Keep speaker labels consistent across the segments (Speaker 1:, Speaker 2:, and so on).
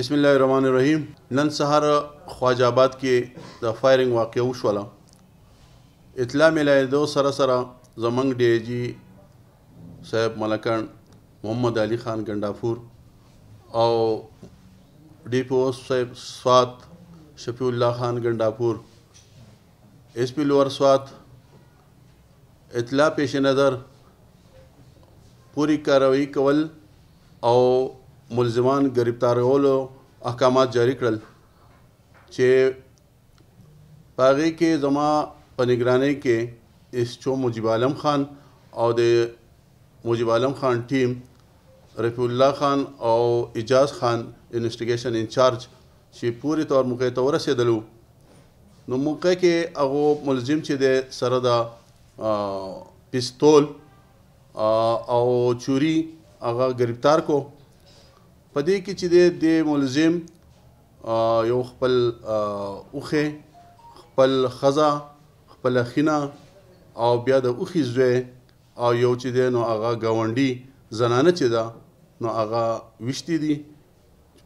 Speaker 1: بسم الله الرحمن الرحیم نن سهار خواجه آباد کې د فایرینګ واقع وشوله اطلاع ملایدو سره سره زمنګ ډی جی صاحب ملکان محمد علي خان ګندافور او ډی پی او صاحب سوات شفیع الله خان ګندافور ایس پی لوور سوات اطلاع پیش نظر پوری کاروایی کول او ملزمان گرفتارولو احکامات جاری کړل چې پاغي کې زما پنګرانې کې اس چو مجیب عالم خان او د مجیب عالم خان ټیم رفیع الله خان او اجاز خان انویسټیګیشن انچارج چې پوری طور موقع ته ورسېدلو نو موقع کې هغه ملزم چې د سره د پستول او چوری هغه گرفتار کو په دې کې چې د ملزم یو خپل اوخه خپل خزا خپل خینا او بیا د اوخي زوی او یو چې دی نو هغه گاونډي زنانه چې ده نو هغه وشتي دي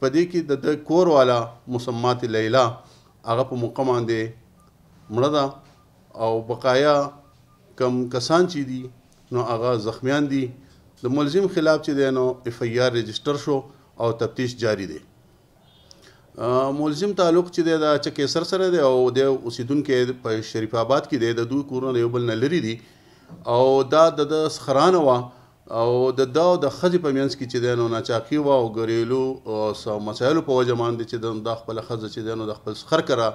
Speaker 1: په دې کې د کور والا مسمات لیلا هغه په موقع باندې مړه ده او بقایا کم کسان چې دي نو هغه زخمیان دي د ملزم خلاف چې دی نو اف ای آر رجسټر شو او تفتیش جاری دی ملزم تعلق چې دی دا چکه سر سره دی او د اوسیدونکو په شریف آباد کې دی د دوی کورونه یو بل نه لري دي او دا د خران وا او د دا د خځې په منځ کې چې دی نو ناچاقي وا او غریلو او مسایلو په وجه باندې چې د خپل خځه چې دی نو د خپل خر کرا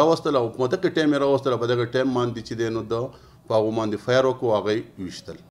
Speaker 1: راوستل او مدته ټیم راوستل په دغه ټیم باندې چې دی نو د پاغو باندې فایر وکړو هغه ویشتل